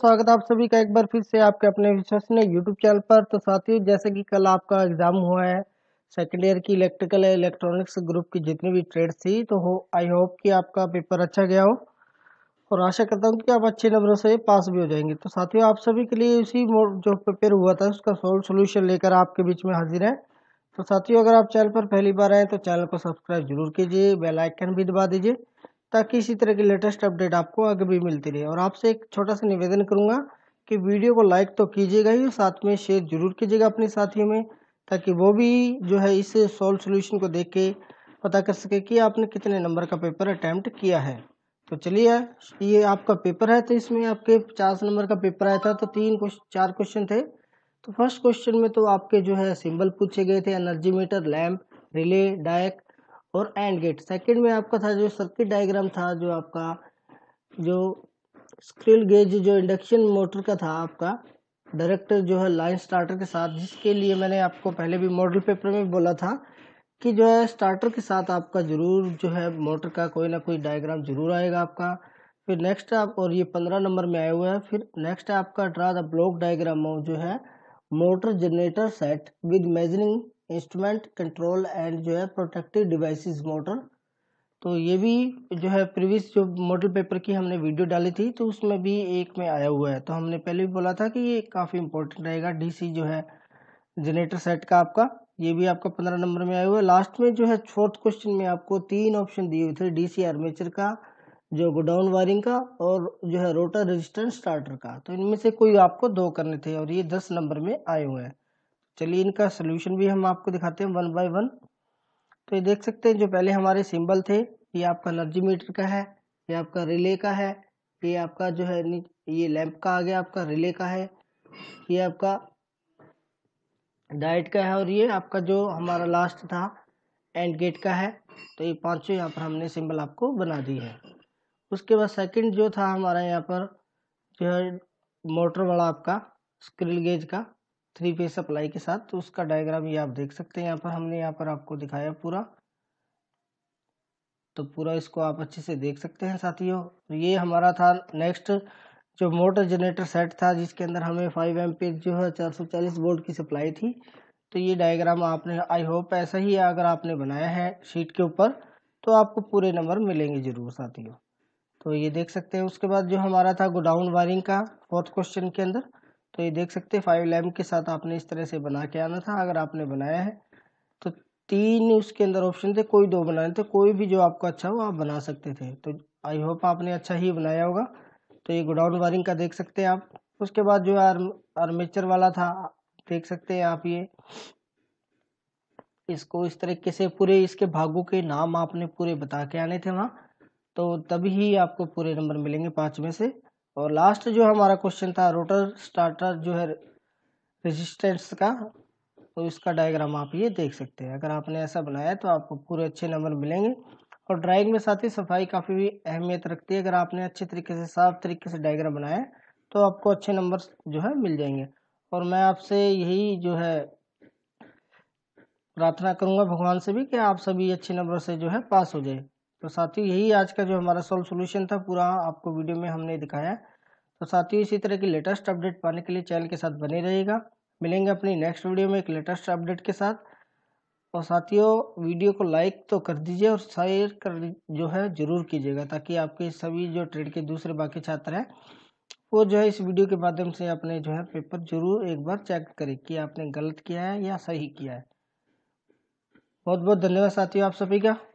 स्वागत आप सभी का एक बार फिर से आपके अपने विश्वसनीय यूट्यूब चैनल पर तो साथियों जैसे कि कल आपका एग्जाम हुआ है सेकेंड ईयर की इलेक्ट्रिकल इलेक्ट्रॉनिक्स ग्रुप की जितनी भी ट्रेड थी तो हो आई होप कि आपका पेपर अच्छा गया हो और आशा करता हूँ कि आप अच्छे नंबरों से पास भी हो जाएंगे तो साथियों आप सभी के लिए उसी जो पेपर हुआ था उसका सोल्व सोल्यूशन लेकर आपके बीच में हाजिर है तो साथियों अगर आप चैनल पर पहली बार आए तो चैनल को सब्सक्राइब जरूर कीजिए बेलाइकन भी दबा दीजिए ताकि इसी तरह की लेटेस्ट अपडेट आपको आगे भी मिलती रहे और आपसे एक छोटा सा निवेदन करूँगा कि वीडियो को लाइक तो कीजिएगा ही साथ में शेयर जरूर कीजिएगा अपने साथियों में ताकि वो भी जो है इस सॉल्व सोल्यूशन को देख के पता कर सके कि आपने कितने नंबर का पेपर अटैम्प्ट किया है तो चलिए ये आपका पेपर है तो इसमें आपके पचास नंबर का पेपर आया था तो तीन क्वेश्चन चार क्वेश्चन थे तो फर्स्ट क्वेश्चन में तो आपके जो है सिंबल पूछे गए थे energy meter lamp relay diac और एंड गेट सेकेंड में आपका था जो सर्किट डायग्राम था जो आपका जो स्क्रिल गेज जो इंडक्शन मोटर का था आपका डायरेक्ट जो है लाइन स्टार्टर के साथ जिसके लिए मैंने आपको पहले भी मॉडल पेपर में बोला था कि जो है स्टार्टर के साथ आपका ज़रूर जो है मोटर का कोई ना कोई डायग्राम ज़रूर आएगा आपका फिर नेक्स्ट आप और ये पंद्रह नंबर में आया हुआ है फिर नेक्स्ट आपका ड्रा द ब्लॉक डायग्राम जो है motor generator set with measuring instrument control and जो है प्रोटेक्टिव डिवाइसेस मोटर तो ये भी जो है प्रीवियस जो मॉडल पेपर की हमने वीडियो डाली थी तो उसमें भी एक में आया हुआ है तो हमने पहले भी बोला था कि ये काफ़ी इंपॉर्टेंट रहेगा डीसी जो है जनरेटर सेट का आपका ये भी आपका पंद्रह नंबर में आया हुआ है लास्ट में जो है फोर्थ क्वेश्चन में आपको तीन ऑप्शन दिए हुए थे डीसी आर्मेचर का जो गोडाउन वायरिंग का और जो है रोटर रजिस्टेंस स्टार्टर का तो इनमें से कोई आपको दो करने थे और ये दस नंबर में आए हुए हैं चलिए इनका सोल्यूशन भी हम आपको दिखाते हैं वन बाय वन तो ये देख सकते हैं जो पहले हमारे सिंबल थे ये आपका एनर्जी मीटर का है ये आपका रिले का है ये आपका जो है ये लैंप का आ गया आपका रिले का है ये आपका डाइट का है और ये आपका जो हमारा लास्ट था एंड गेट का है तो ये पांचों यहाँ पर हमने सिंबल आपको बना दी है उसके बाद सेकंड जो था हमारा यहाँ पर जो है मोटर वाला आपका स्क्रिल गेज का थ्री फेज सप्लाई के साथ तो उसका डायग्राम ये आप देख सकते हैं यहाँ पर हमने यहाँ पर आपको दिखाया पूरा तो पूरा इसको आप अच्छे से देख सकते हैं साथियों तो ये हमारा था नेक्स्ट जो मोटर जनरेटर सेट था जिसके अंदर हमें फाइव एम जो है चार सौ चालीस वोल्ट की सप्लाई थी तो ये डायग्राम आपने आई होप ऐसा ही अगर आपने बनाया है शीट के ऊपर तो आपको पूरे नंबर मिलेंगे जरूर साथियों तो ये देख सकते हैं उसके बाद जो हमारा था गोडाउन वायरिंग का फोर्थ क्वेश्चन के अंदर तो ये देख सकते हैं फाइव लैम के साथ आपने इस तरह से बना के आना था अगर आपने बनाया है तो तीन उसके अंदर ऑप्शन थे कोई दो बनाए थे कोई भी जो आपको अच्छा हो आप बना सकते थे तो आई होप आपने अच्छा ही बनाया होगा तो ये गोडाउन वायरिंग का देख सकते हैं आप उसके बाद जो आर्म आर्मेचर वाला था देख सकते हैं आप ये इसको इस तरीके से पूरे इसके भागों के नाम आपने पूरे बता के आने थे वहाँ तो तभी ही आपको पूरे नंबर मिलेंगे पाँच में से और लास्ट जो हमारा क्वेश्चन था रोटर स्टार्टर जो है रेजिस्टेंस का तो इसका डायग्राम आप ये देख सकते हैं अगर आपने ऐसा बनाया तो आपको पूरे अच्छे नंबर मिलेंगे और ड्राइंग में साथ ही सफाई काफ़ी भी अहमियत रखती है अगर आपने अच्छे तरीके से साफ तरीके से डायग्राम बनाया तो आपको अच्छे नंबर जो है मिल जाएंगे और मैं आपसे यही जो है प्रार्थना करूँगा भगवान से भी कि आप सभी अच्छे नंबर से जो है पास हो जाए तो साथियों यही आज का जो हमारा सॉल्व सोल्यूशन था पूरा आपको वीडियो में हमने दिखाया है तो साथियों इसी तरह की लेटेस्ट अपडेट पाने के लिए चैनल के साथ बने रहिएगा मिलेंगे अपनी नेक्स्ट वीडियो में एक लेटेस्ट अपडेट के साथ और साथियों वीडियो को लाइक तो कर दीजिए और शेयर कर जो है ज़रूर कीजिएगा ताकि आपके सभी जो ट्रेड के दूसरे बाकी छात्र हैं वो जो है इस वीडियो के माध्यम से अपने जो है पेपर जरूर एक बार चेक करें कि आपने गलत किया है या सही किया है बहुत बहुत धन्यवाद साथियों आप सभी का